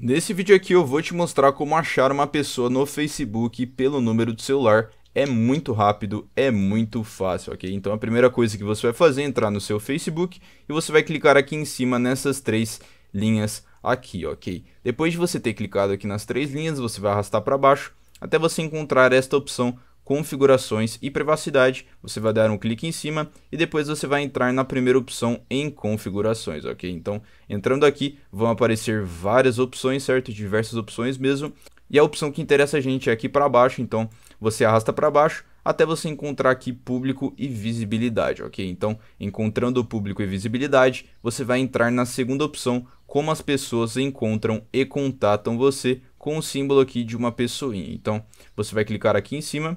Nesse vídeo aqui eu vou te mostrar como achar uma pessoa no Facebook pelo número do celular. É muito rápido, é muito fácil, ok? Então a primeira coisa que você vai fazer é entrar no seu Facebook e você vai clicar aqui em cima nessas três linhas aqui, ok? Depois de você ter clicado aqui nas três linhas, você vai arrastar para baixo até você encontrar esta opção configurações e privacidade, você vai dar um clique em cima e depois você vai entrar na primeira opção em configurações, ok? Então, entrando aqui, vão aparecer várias opções, certo? Diversas opções mesmo. E a opção que interessa a gente é aqui para baixo, então você arrasta para baixo até você encontrar aqui público e visibilidade, ok? Então, encontrando o público e visibilidade, você vai entrar na segunda opção, como as pessoas encontram e contatam você com o símbolo aqui de uma pessoinha. Então, você vai clicar aqui em cima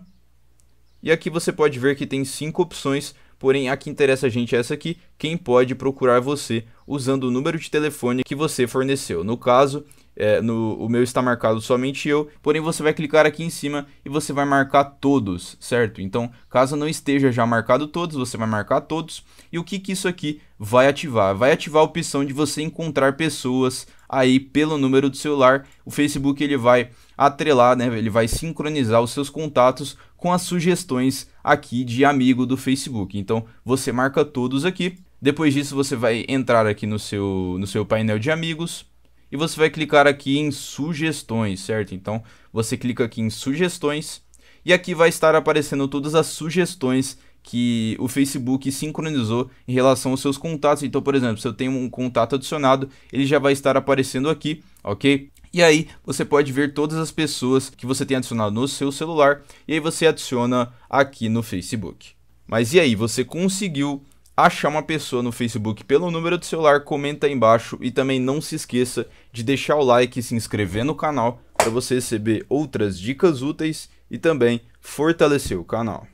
e aqui você pode ver que tem cinco opções, porém a que interessa a gente é essa aqui, quem pode procurar você usando o número de telefone que você forneceu. No caso, é, no, o meu está marcado somente eu, porém você vai clicar aqui em cima e você vai marcar todos, certo? Então, caso não esteja já marcado todos, você vai marcar todos. E o que, que isso aqui vai ativar? Vai ativar a opção de você encontrar pessoas aí pelo número do celular. O Facebook ele vai atrelar, né? Ele vai sincronizar os seus contatos com as sugestões aqui de amigo do Facebook. Então, você marca todos aqui. Depois disso, você vai entrar aqui no seu, no seu painel de amigos, e você vai clicar aqui em sugestões, certo? Então você clica aqui em sugestões e aqui vai estar aparecendo todas as sugestões que o Facebook sincronizou em relação aos seus contatos. Então, por exemplo, se eu tenho um contato adicionado, ele já vai estar aparecendo aqui, ok? E aí você pode ver todas as pessoas que você tem adicionado no seu celular e aí você adiciona aqui no Facebook. Mas e aí, você conseguiu achar uma pessoa no Facebook pelo número do celular, comenta aí embaixo e também não se esqueça de deixar o like e se inscrever no canal para você receber outras dicas úteis e também fortalecer o canal.